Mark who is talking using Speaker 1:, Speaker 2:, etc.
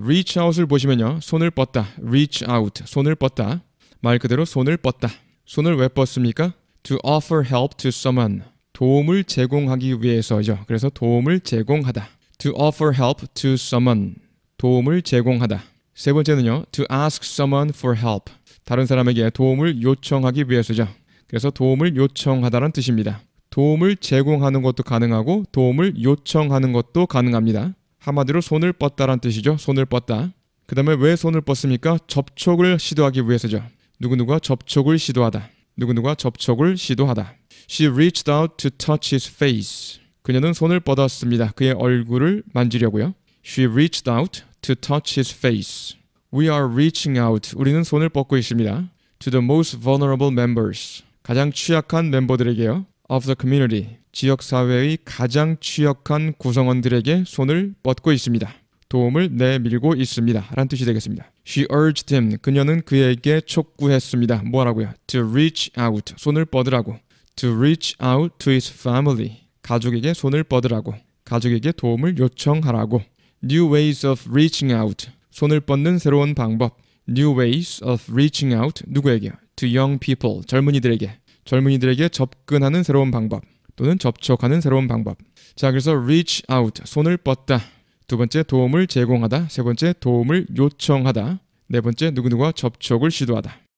Speaker 1: reach out을 보시면요. 손을 뻗다. reach out. 손을 뻗다. 말 그대로 손을 뻗다. 손을 왜 뻗습니까? to offer help to someone. 도움을 제공하기 위해서죠. 그래서 도움을 제공하다. to offer help to someone. 도움을 제공하다. 세 번째는요. to ask someone for help. 다른 사람에게 도움을 요청하기 위해서죠. 그래서 도움을 요청하다는 뜻입니다. 도움을 제공하는 것도 가능하고 도움을 요청하는 것도 가능합니다. 한마디로 손을 뻗다란 뜻이죠. 손을 뻗다. 그 다음에 왜 손을 뻗습니까? 접촉을 시도하기 위해서죠. 누구누가 구 접촉을 시도하다. 누구누가 구 접촉을 시도하다. She reached out to touch his face. 그녀는 손을 뻗었습니다. 그의 얼굴을 만지려고요. She reached out to touch his face. We are reaching out. 우리는 손을 뻗고 있습니다. To the most vulnerable members. 가장 취약한 멤버들에게요. of the community, 지역사회의 가장 취약한 구성원들에게 손을 뻗고 있습니다. 도움을 내밀고 있습니다. 라는 뜻이 되겠습니다. She urged him. 그녀는 그에게 촉구했습니다. 뭐라고요? To reach out. 손을 뻗으라고. To reach out to his family. 가족에게 손을 뻗으라고. 가족에게 도움을 요청하라고. New ways of reaching out. 손을 뻗는 새로운 방법. New ways of reaching out. 누구에게요? To young people. 젊은이들에게. 젊은이들에게 접근하는 새로운 방법 또는 접촉하는 새로운 방법. 자, 그래서 reach out, 손을 뻗다. 두 번째, 도움을 제공하다. 세 번째, 도움을 요청하다. 네 번째, 누구누구와 접촉을 시도하다.